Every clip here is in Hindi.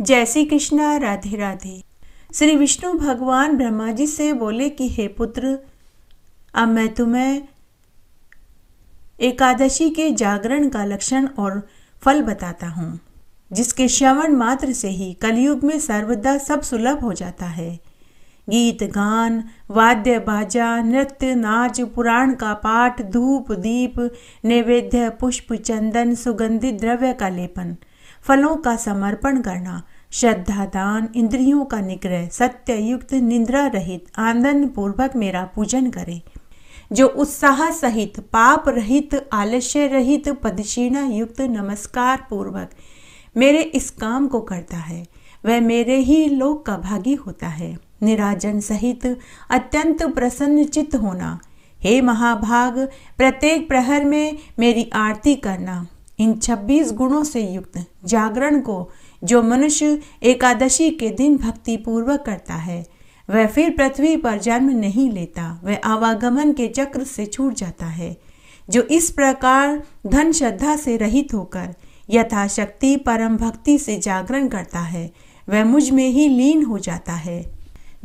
जय श्री कृष्णा राधे राधे श्री विष्णु भगवान ब्रह्मा जी से बोले कि हे पुत्र अब मैं तुम्हें एकादशी के जागरण का लक्षण और फल बताता हूँ जिसके श्रवण मात्र से ही कलयुग में सर्वदा सब सुलभ हो जाता है गीत गान वाद्य बाजा नृत्य नाच पुराण का पाठ धूप दीप नैवेद्य पुष्प चंदन सुगंधित द्रव्य का लेपन फलों का समर्पण करना श्रद्धा दान इंद्रियों का निग्रह सत्य युक्त निंद्रा रहित आनंद पूर्वक मेरा पूजन करें जो उत्साह सहित पाप रहित आलस्य रहित पदशीणा युक्त नमस्कार पूर्वक मेरे इस काम को करता है वह मेरे ही लोक का भागी होता है निराजन सहित अत्यंत प्रसन्न चित्त होना हे महाभाग प्रत्येक प्रहर में मेरी आरती करना इन 26 गुणों से युक्त जागरण को जो मनुष्य एकादशी के दिन भक्ति पूर्वक करता है वह फिर पृथ्वी पर जन्म नहीं लेता वह आवागमन के चक्र से छूट जाता है जो इस प्रकार धन श्रद्धा से रहित होकर यथाशक्ति परम भक्ति से जागरण करता है वह मुझ में ही लीन हो जाता है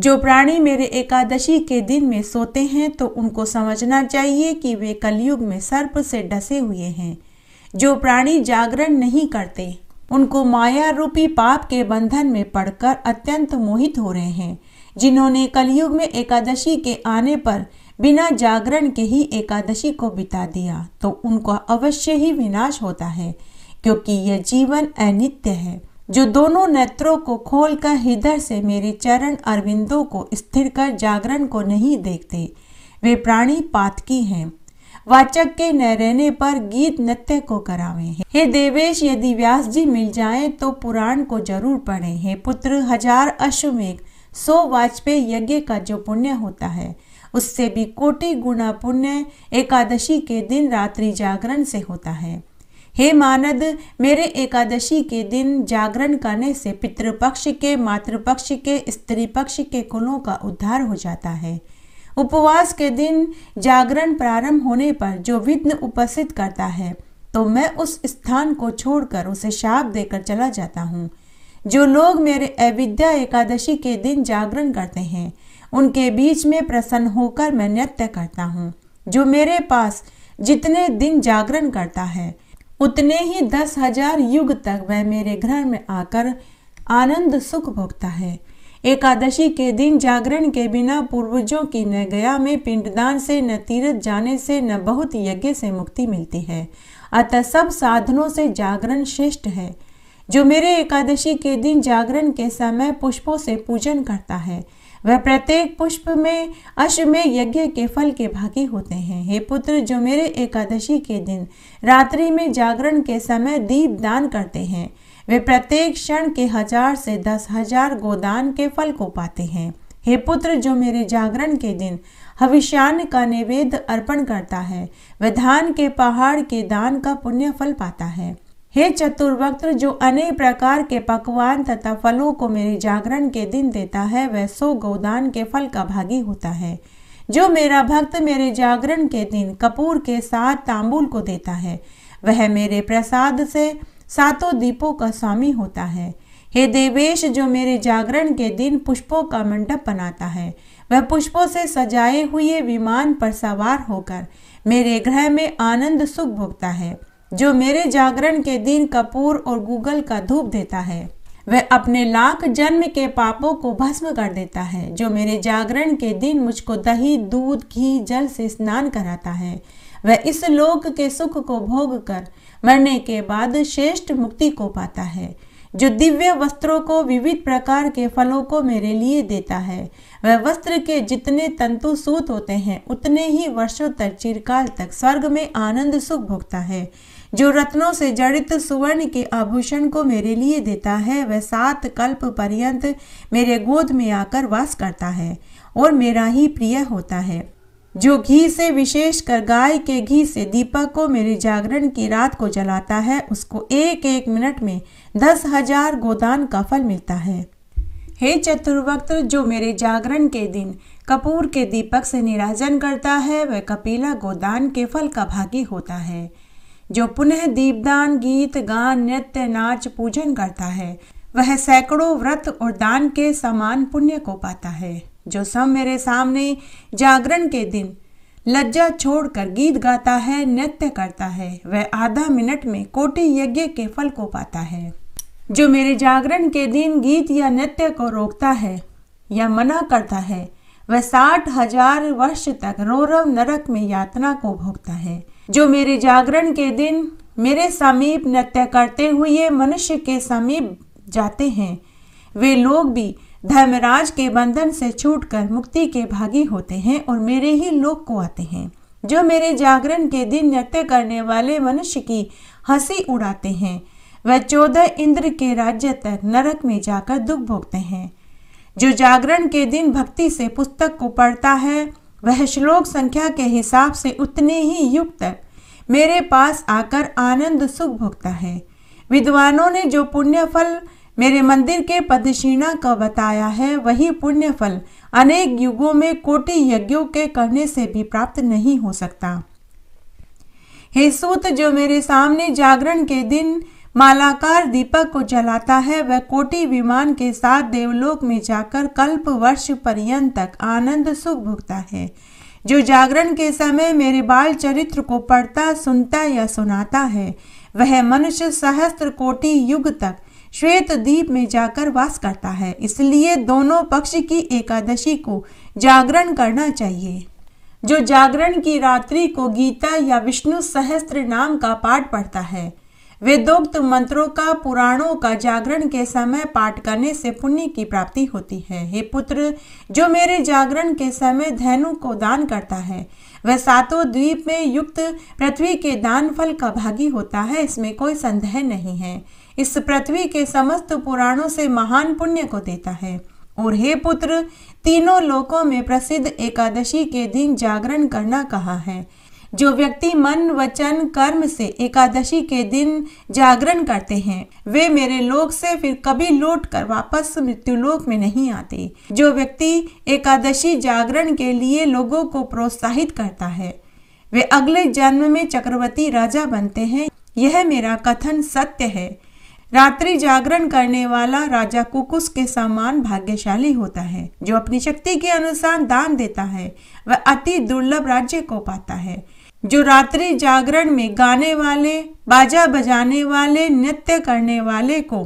जो प्राणी मेरे एकादशी के दिन में सोते हैं तो उनको समझना चाहिए कि वे कलयुग में सर्प से डसे हुए हैं जो प्राणी जागरण नहीं करते उनको माया रूपी पाप के बंधन में पड़कर अत्यंत मोहित हो रहे हैं जिन्होंने कलयुग में एकादशी के आने पर बिना जागरण के ही एकादशी को बिता दिया तो उनको अवश्य ही विनाश होता है क्योंकि यह जीवन अनित्य है जो दोनों नेत्रों को खोलकर हृदय से मेरे चरण अरविंदों को स्थिर कर जागरण को नहीं देखते वे प्राणी पातकी हैं वाचक के न रहने पर गीत नृत्य को करावे हे देवेश यदि व्यास जी मिल जाए तो पुराण को जरूर पढ़े हे पुत्र हजार अश्वमेघ सो वाजपेयी यज्ञ का जो पुण्य होता है उससे भी कोटि गुणा पुण्य एकादशी के दिन रात्रि जागरण से होता है हे मानद मेरे एकादशी के दिन जागरण करने से पितृपक्ष के मातृपक्ष के स्त्री पक्ष के कुलों का उद्धार हो जाता है उपवास के दिन जागरण प्रारंभ होने पर जो विघ्न उपस्थित करता है तो मैं उस स्थान को छोड़कर उसे शाप देकर चला जाता हूँ जो लोग मेरे अविद्या एकादशी के दिन जागरण करते हैं उनके बीच में प्रसन्न होकर मैं नृत्य करता हूँ जो मेरे पास जितने दिन जागरण करता है उतने ही दस हजार युग तक वह मेरे घर में आकर आनंद सुख भोगता है एकादशी के दिन जागरण के बिना पूर्वजों की न गया में पिंडदान से न तीर्थ जाने से न बहुत यज्ञ से मुक्ति मिलती है अतः सब साधनों से जागरण श्रेष्ठ है जो मेरे एकादशी के दिन जागरण के समय पुष्पों से पूजन करता है वह प्रत्येक पुष्प में अश्व में यज्ञ के फल के भागी होते हैं हे पुत्र जो मेरे एकादशी के दिन रात्रि में जागरण के समय दीप दान करते हैं वे प्रत्येक क्षण के हजार से दस हजार गोदान के फल को पाते हैं हे पुत्र जो मेरे जागरण के दिन हविष्यान का निवेद अर्पण करता है वह धान के पहाड़ के दान का पुण्य फल पाता है हे चतुर्वक्त जो अनेक प्रकार के पकवान तथा फलों को मेरे जागरण के दिन देता है वह सो गोदान के फल का भागी होता है जो मेरा भक्त मेरे जागरण के दिन कपूर के साथ तांबूल को देता है वह मेरे प्रसाद से सातों दीपों का स्वामी होता है हे देवेश जो मेरे जागरण के दिन पुष्पों का मंडप बनाता है वह पुष्पों से सजाए हुए विमान पर सवार होकर मेरे ग्रह में आनंद सुख भोगता है जो मेरे जागरण के दिन कपूर और गूगल का धूप देता है वह अपने लाख जन्म के पापों को भस्म कर देता है जो मेरे जागरण के दिन मुझको दही दूध घी जल से स्नान कराता है वह इस लोक के सुख को भोग कर मरने के बाद श्रेष्ठ मुक्ति को पाता है जो दिव्य वस्त्रों को विविध प्रकार के फलों को मेरे लिए देता है वह वस्त्र के जितने तंतु सूत होते हैं उतने ही वर्षों तक चिरकाल तक स्वर्ग में आनंद सुख भोगता है जो रत्नों से जड़ित सुवर्ण के आभूषण को मेरे लिए देता है वह सात कल्प पर्यंत मेरे गोद में आकर वास करता है और मेरा ही प्रिय होता है जो घी से विशेषकर गाय के घी से दीपक को मेरे जागरण की रात को जलाता है उसको एक एक मिनट में दस हजार गोदान का फल मिलता है हे चतुर्वक्त जो मेरे जागरण के दिन कपूर के दीपक से निराजन करता है वह कपिला गोदान के फल का भागी होता है जो पुनः दीपदान गीत गान नृत्य नाच पूजन करता है वह सैकड़ों व्रत और दान के समान पुण्य को पाता है जो सब मेरे सामने जागरण के दिन लज्जा छोड़कर गीत गाता है नृत्य करता है वह आधा मिनट में कोटि यज्ञ के फल को पाता है जो मेरे जागरण के दिन गीत या नृत्य को रोकता है या मना करता है वह साठ हजार वर्ष तक रोरव नरक में यातना को भोगता है जो मेरे जागरण के दिन मेरे समीप नृत्य करते हुए मनुष्य के समीप जाते हैं वे लोग भी धर्मराज के बंधन से छूटकर मुक्ति के भागी होते हैं और मेरे ही लोक को आते हैं जो मेरे जागरण के दिन नृत्य करने वाले मनुष्य की हंसी उड़ाते हैं वह चौदह इंद्र के राज्य तक नरक में जाकर दुख भोगते हैं जो जागरण के दिन भक्ति से पुस्तक को पढ़ता है वह श्लोक संख्या के हिसाब से उतने ही युग तक मेरे पास आकर आनंद सुख भोगता है विद्वानों ने जो पुण्य फल मेरे मंदिर के पदशीणा का बताया है वही पुण्य फल अनेक युगों में कोटि यज्ञों के करने से भी प्राप्त नहीं हो सकता हे सूत जो मेरे सामने जागरण के दिन मालाकार दीपक को जलाता है वह कोटि विमान के साथ देवलोक में जाकर कल्प वर्ष पर्यंत तक आनंद सुख भुगता है जो जागरण के समय मेरे बाल चरित्र को पढ़ता सुनता या सुनाता है वह मनुष्य सहस्त्र कोटि युग तक श्वेत द्वीप में जाकर वास करता है इसलिए दोनों पक्ष की एकादशी को जागरण करना चाहिए जो जागरण की रात्रि को गीता या विष्णु सहस्त्र नाम का पाठ पढ़ता है वेदोक्त मंत्रों का पुराणों का जागरण के समय पाठ करने से पुण्य की प्राप्ति होती है हे पुत्र जो मेरे जागरण के समय धैनु को दान करता है वह सातों द्वीप में युक्त पृथ्वी के दान फल का भागी होता है इसमें कोई संदेह नहीं है इस पृथ्वी के समस्त पुराणों से महान पुण्य को देता है और हे पुत्र तीनों लोकों में प्रसिद्ध एकादशी के दिन जागरण करना कहा है जो व्यक्ति मन वचन कर्म से एकादशी के दिन जागरण करते हैं वे मेरे लोक से फिर कभी लौट कर वापस मृत्यु लोक में नहीं आते जो व्यक्ति एकादशी जागरण के लिए लोगों को प्रोत्साहित करता है वे अगले जन्म में चक्रवर्ती राजा बनते हैं यह मेरा कथन सत्य है रात्रि जागरण करने वाला राजा कुकुस के समान भाग्यशाली होता है जो अपनी शक्ति के अनुसार दान देता है वह अति दुर्लभ राज्य को पाता है जो रात्रि जागरण में गाने वाले बाजा बजाने वाले नृत्य करने वाले को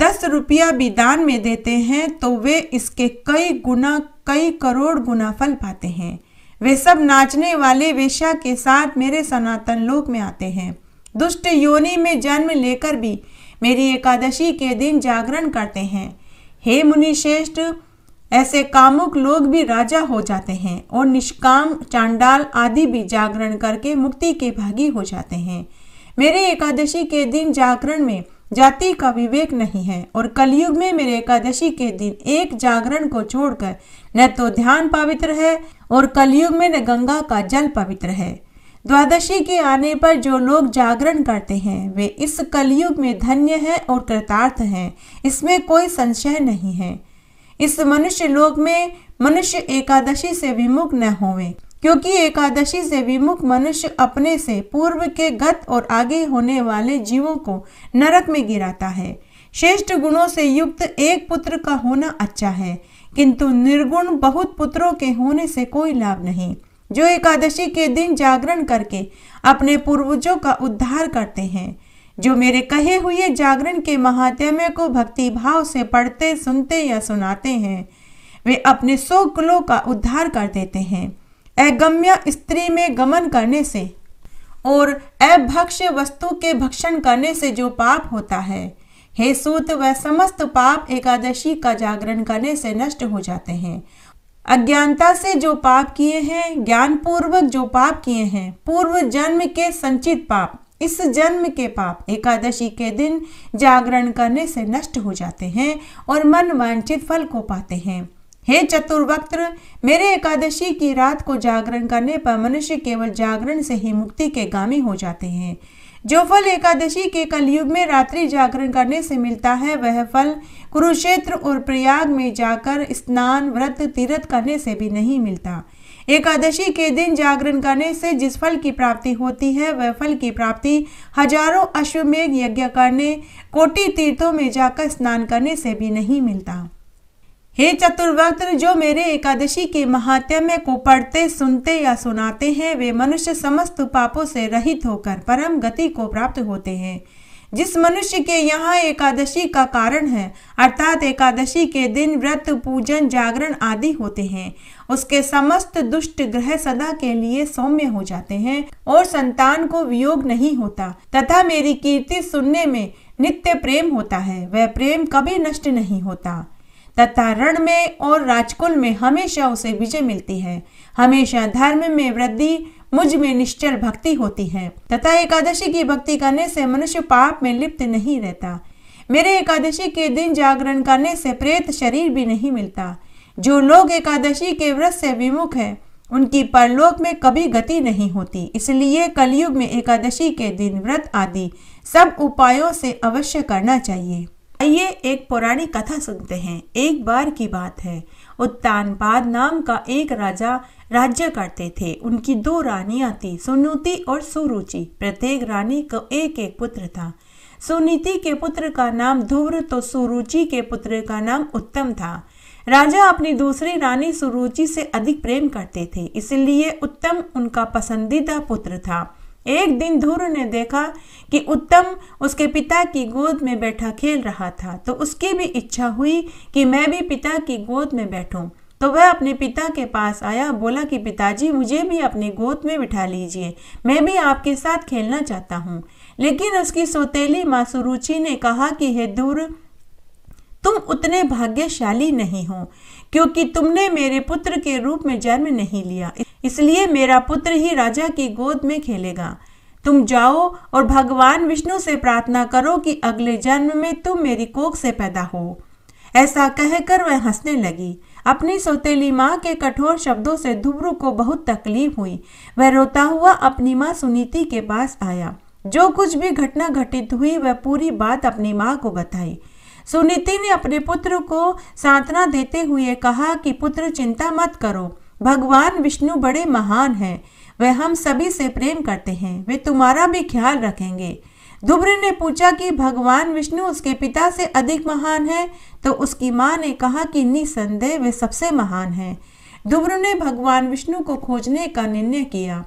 दस रुपया भी दान में देते हैं तो वे इसके कई गुना कई करोड़ गुना फल पाते हैं वे सब नाचने वाले वेश्या के साथ मेरे सनातन लोक में आते हैं दुष्ट योनि में जन्म लेकर भी मेरी एकादशी के दिन जागरण करते हैं हे मुनिश्रेष्ठ ऐसे कामुक लोग भी राजा हो जाते हैं और निष्काम चांडाल आदि भी जागरण करके मुक्ति के भागी हो जाते हैं मेरे एकादशी के दिन जागरण में जाति का विवेक नहीं है और कलयुग में मेरे एकादशी के दिन एक जागरण को छोड़कर न तो ध्यान पवित्र है और कलयुग में न गंगा का जल पवित्र है द्वादशी के आने पर जो लोग जागरण करते हैं वे इस कलयुग में धन्य हैं और कृतार्थ हैं इसमें कोई संशय नहीं है इस मनुष्य लोक में मनुष्य एकादशी से विमुख न होवे क्योंकि एकादशी से विमुख मनुष्य अपने से पूर्व के गत और आगे होने वाले जीवों को नरक में गिराता है श्रेष्ठ गुणों से युक्त एक पुत्र का होना अच्छा है किंतु निर्गुण बहुत पुत्रों के होने से कोई लाभ नहीं जो एकादशी के दिन जागरण करके अपने पूर्वजों का उद्धार करते हैं जो मेरे कहे हुए जागरण के महात्म्य को भक्ति भाव से पढ़ते सुनते या सुनाते हैं वे अपने सौ कुलों का उद्धार कर देते हैं अगम्य स्त्री में गमन करने से और अभक्ष्य वस्तु के भक्षण करने से जो पाप होता है हे सूत वह समस्त पाप एकादशी का जागरण करने से नष्ट हो जाते हैं अज्ञानता से जो पाप किए हैं ज्ञान पूर्वक जो पाप किए हैं पूर्व जन्म के संचित पाप इस जन्म के पाप एकादशी के दिन जागरण करने से नष्ट हो जाते हैं और मन वांछित फल को पाते हैं हे चतुर्वक्त मेरे एकादशी की रात को जागरण करने पर मनुष्य केवल जागरण से ही मुक्ति के गामी हो जाते हैं जो फल एकादशी के कलयुग में रात्रि जागरण करने से मिलता है वह फल कुरुक्षेत्र और प्रयाग में जाकर स्नान व्रत तीर्थ करने से भी नहीं मिलता एकादशी के दिन जागरण करने से जिस फल की प्राप्ति होती है वह फल की प्राप्ति हजारों अश्वमेघ यज्ञ करने कोटि तीर्थों में जाकर स्नान करने से भी नहीं मिलता हे चतुर्वक्त जो मेरे एकादशी के महात्म्य को पढ़ते सुनते या सुनाते हैं वे मनुष्य समस्त पापों से रहित होकर परम गति को प्राप्त होते हैं जिस मनुष्य के यहाँ एकादशी का कारण है अर्थात एकादशी के दिन व्रत पूजन जागरण आदि होते हैं उसके समस्त दुष्ट ग्रह सदा के लिए सौम्य हो जाते हैं और संतान को वियोग नहीं होता तथा मेरी कीर्ति सुनने में नित्य प्रेम होता है वह प्रेम कभी नष्ट नहीं होता तथा रण में और राजकुल में हमेशा उसे विजय मिलती है हमेशा धर्म में वृद्धि मुझ में निश्चल भक्ति होती है तथा एकादशी की भक्ति करने से मनुष्य पाप में लिप्त नहीं रहता मेरे एकादशी के दिन जागरण करने से प्रेत शरीर भी नहीं मिलता जो लोग एकादशी के व्रत से विमुख है उनकी परलोक में कभी गति नहीं होती इसलिए कलयुग में एकादशी के दिन व्रत आदि सब उपायों से अवश्य करना चाहिए आइए एक पौराणिक कथा सुनते हैं एक बार की बात है उत्तानपाद नाम का एक राजा राज्य करते थे उनकी दो रानियां थी सुनुति और सुरुचि प्रत्येक रानी को एक एक पुत्र था सुनीति के पुत्र का नाम ध्रुव तो सुरुचि के पुत्र का नाम उत्तम था राजा अपनी दूसरी रानी सुरुचि से अधिक प्रेम करते थे इसलिए उत्तम उनका पसंदीदा पुत्र था एक दिन ध्रुव ने देखा कि उत्तम उसके पिता की गोद में बैठा खेल रहा था तो उसकी भी इच्छा हुई कि मैं भी पिता की गोद में बैठूं। तो वह अपने पिता के पास आया बोला कि पिताजी मुझे भी अपनी गोद में बिठा लीजिए मैं भी आपके साथ खेलना चाहता हूँ लेकिन उसकी सोतेली माँ सुरुचि ने कहा कि हे ध्रुव तुम उतने भाग्यशाली नहीं हो क्योंकि तुमने मेरे पुत्र के रूप में जन्म नहीं लिया इसलिए मेरा पुत्र ही राजा की गोद में खेलेगा तुम जाओ और भगवान विष्णु से प्रार्थना करो कि अगले जन्म में तुम मेरी कोख से पैदा हो ऐसा कहकर वह हंसने लगी अपनी सोतेली माँ के कठोर शब्दों से धुबरू को बहुत तकलीफ हुई वह रोता हुआ अपनी माँ सुनीति के पास आया जो कुछ भी घटना घटित हुई वह पूरी बात अपनी माँ को बताई सुनीति ने अपने पुत्र को सांत्वना देते हुए कहा कि पुत्र चिंता मत करो भगवान विष्णु बड़े महान हैं वह हम सभी से प्रेम करते हैं वे तुम्हारा भी ख्याल रखेंगे धुब्र ने पूछा कि भगवान विष्णु उसके पिता से अधिक महान है तो उसकी माँ ने कहा कि निसंदेह वे सबसे महान हैं धुब्र ने भगवान विष्णु को खोजने का निर्णय किया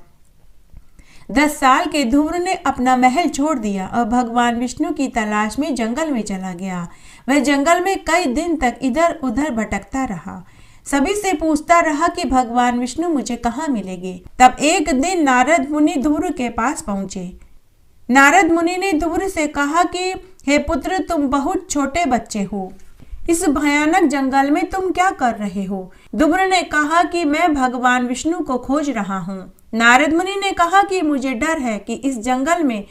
दस साल के धूम्र ने अपना महल छोड़ दिया और भगवान विष्णु की तलाश में जंगल में चला गया वह जंगल में कई दिन तक इधर उधर भटकता रहा सभी से पूछता रहा कि भगवान विष्णु मुझे कहाँ मिलेंगे तब एक दिन नारद मुनि धूर्व के पास पहुंचे नारद मुनि ने धूर्व से कहा कि हे पुत्र तुम बहुत छोटे बच्चे हो इस भयानक जंगल में तुम क्या कर रहे हो दुब्र ने कहा कि मैं भगवान विष्णु को खोज रहा हूँ नारद मुनि ने कहा कि मुझे डर है कि इस जंगल में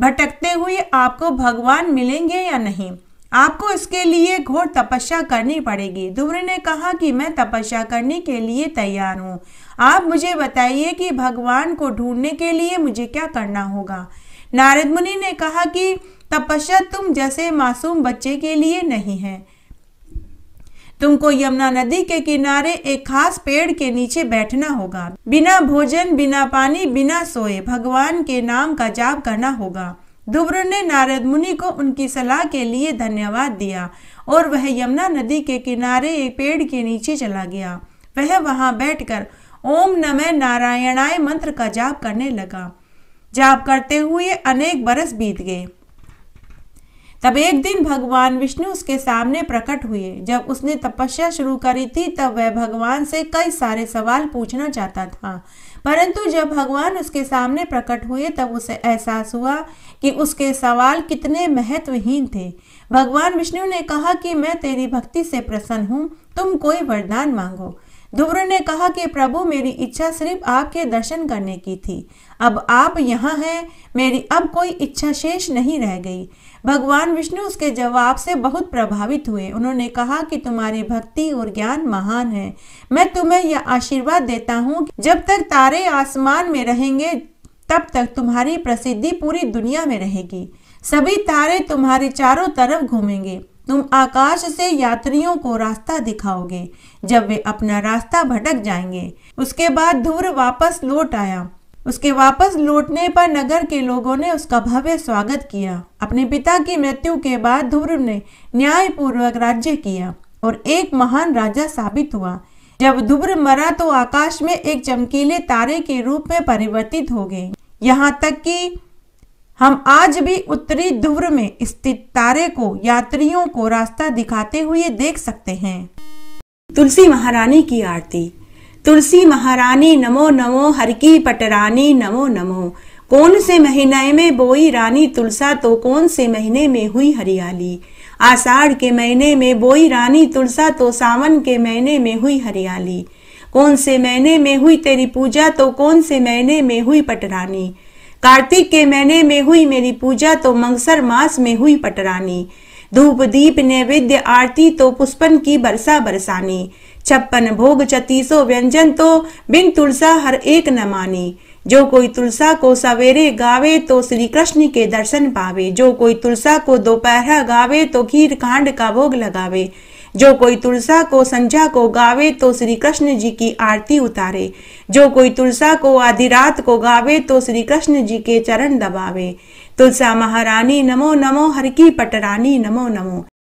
भटकते हुए आपको भगवान मिलेंगे या नहीं आपको इसके लिए घोर तपस्या करनी पड़ेगी धूम्र ने कहा कि मैं तपस्या करने के लिए तैयार हूँ आप मुझे बताइए कि भगवान को ढूंढने के लिए मुझे क्या करना होगा नारद मुनि ने कहा कि तपस्या तुम जैसे मासूम बच्चे के लिए नहीं है तुमको यमुना नदी के किनारे एक खास पेड़ के नीचे बैठना होगा बिना भोजन बिना पानी बिना सोए भगवान के नाम का जाप करना होगा धुब्र ने नारद मुनि को उनकी सलाह के लिए धन्यवाद दिया और वह यमुना नदी के किनारे एक पेड़ के नीचे चला गया वह वहां बैठकर ओम नमः नारायणाय मंत्र का जाप करने लगा जाप करते हुए अनेक बरस बीत गए तब एक दिन भगवान विष्णु उसके सामने प्रकट हुए जब उसने तपस्या शुरू करी थी तब वह भगवान से कई सारे सवाल पूछना चाहता था परंतु जब भगवान उसके सामने प्रकट हुए तब उसे एहसास हुआ कि उसके सवाल कितने महत्वहीन थे भगवान विष्णु ने कहा कि मैं तेरी भक्ति से प्रसन्न हूँ तुम कोई वरदान मांगो ध्रुव ने कहा कि प्रभु मेरी इच्छा सिर्फ आपके दर्शन करने की थी अब आप यहाँ हैं मेरी अब कोई इच्छा शेष नहीं रह गई भगवान विष्णु उसके जवाब से बहुत प्रभावित हुए उन्होंने कहा कि तुम्हारी भक्ति और ज्ञान महान है मैं तुम्हें यह आशीर्वाद देता हूँ जब तक तारे आसमान में रहेंगे तब तक तुम्हारी प्रसिद्धि पूरी दुनिया में रहेगी सभी तारे तुम्हारे चारों तरफ घूमेंगे तुम आकाश से यात्रियों को रास्ता दिखाओगे जब वे अपना रास्ता भटक जाएंगे उसके बाद धूर वापस लौट आया उसके वापस लौटने पर नगर के लोगों ने उसका भव्य स्वागत किया अपने पिता की मृत्यु के बाद ध्रुव ने न्यायपूर्वक राज्य किया और एक महान राजा साबित हुआ जब ध्रुव मरा तो आकाश में एक चमकीले तारे के रूप में परिवर्तित हो गए यहाँ तक कि हम आज भी उत्तरी ध्रुव में स्थित तारे को यात्रियों को रास्ता दिखाते हुए देख सकते हैं तुलसी महारानी की आरती तुलसी महारानी नमो नमो हर की पटरानी नमो नमो कौन से महीने में बोई रानी तुलसा तो कौन से महीने में हुई हरियाली आषाढ़ के महीने में बोई रानी तुलसा तो सावन के महीने में हुई हरियाली कौन से महीने में हुई तेरी पूजा तो कौन से महीने में हुई पटरानी कार्तिक के महीने में हुई मेरी पूजा तो मंगसर मास में हुई पटरानी धूप दीप नैवेद्य आरती तो पुष्पन की बरसा बरसानी छप्पन भोग चतीसो व्यंजन तो बिन तुलसा हर एक न मानी जो कोई तुलसा को सवेरे गावे तो श्री कृष्ण के दर्शन पावे जो कोई तुलसा को दोपहर गावे तो खीर कांड का भोग लगावे जो कोई तुलसा को संजा को गावे तो श्री कृष्ण जी की आरती उतारे जो कोई तुलसा को आधी रात को गावे तो श्री कृष्ण जी के चरण दबावे तुलसा महारानी नमो नमो हर की पटरानी नमो नमो